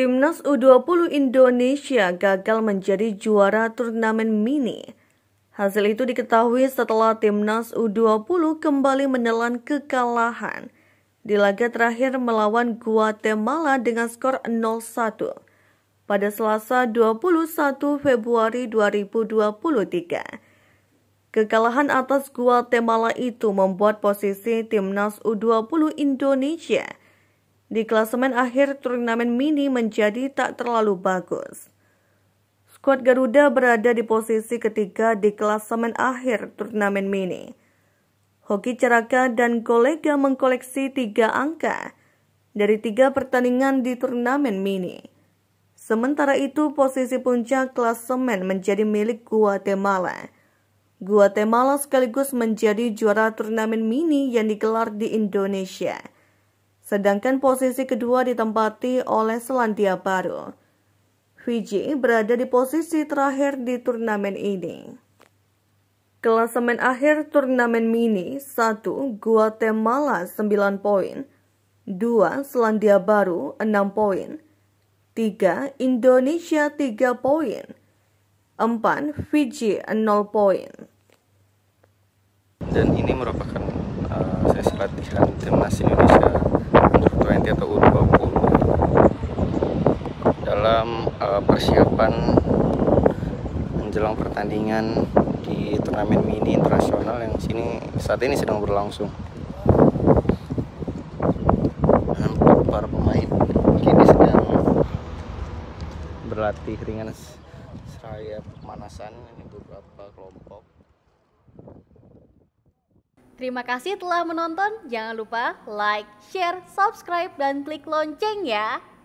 Timnas U20 Indonesia gagal menjadi juara turnamen mini. Hasil itu diketahui setelah Timnas U20 kembali menelan kekalahan di laga terakhir melawan Guatemala dengan skor 0-1 pada Selasa 21 Februari 2023. Kekalahan atas Guatemala itu membuat posisi Timnas U20 Indonesia – di klasemen akhir turnamen mini menjadi tak terlalu bagus. Skuad Garuda berada di posisi ketiga di klasemen akhir turnamen mini. Hoki Ceraka dan kolega mengkoleksi tiga angka dari tiga pertandingan di turnamen mini. Sementara itu, posisi puncak klasemen menjadi milik Guatemala. Guatemala sekaligus menjadi juara turnamen mini yang digelar di Indonesia. Sedangkan posisi kedua ditempati oleh Selandia Baru. Fiji berada di posisi terakhir di turnamen ini. Kelasemen akhir turnamen mini 1. Guatemala 9 poin 2. Selandia Baru 6 poin 3. Indonesia 3 poin 4. Fiji 0 poin Dan ini merupakan uh, sesi latihan timnas ini dalam uh, persiapan menjelang pertandingan di turnamen mini internasional yang sini saat ini sedang berlangsung. Dan para pemain kini sedang berlatih ringan seraya pemanasan ini beberapa kelompok. Terima kasih telah menonton. Jangan lupa like, share, subscribe, dan klik lonceng ya.